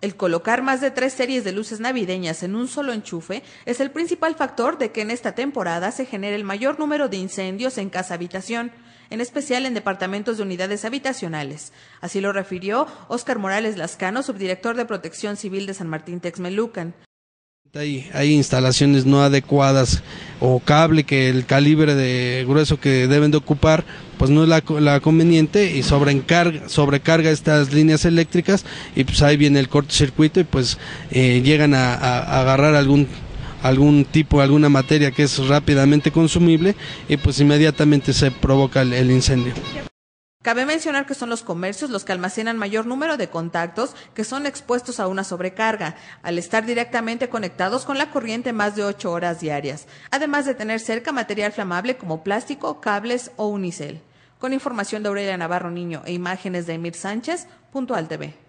El colocar más de tres series de luces navideñas en un solo enchufe es el principal factor de que en esta temporada se genere el mayor número de incendios en casa habitación, en especial en departamentos de unidades habitacionales. Así lo refirió Óscar Morales Lascano, subdirector de Protección Civil de San Martín Texmelucan. Hay, instalaciones no adecuadas o cable que el calibre de grueso que deben de ocupar pues no es la, conveniente y sobrecarga, sobrecarga estas líneas eléctricas y pues ahí viene el cortocircuito y pues eh, llegan a, agarrar algún algún tipo, alguna materia que es rápidamente consumible y pues inmediatamente se provoca el incendio. Cabe mencionar que son los comercios los que almacenan mayor número de contactos que son expuestos a una sobrecarga, al estar directamente conectados con la corriente más de ocho horas diarias, además de tener cerca material flamable como plástico, cables o unicel. Con información de Aurelia Navarro Niño e imágenes de Emir Sánchez, Puntual TV.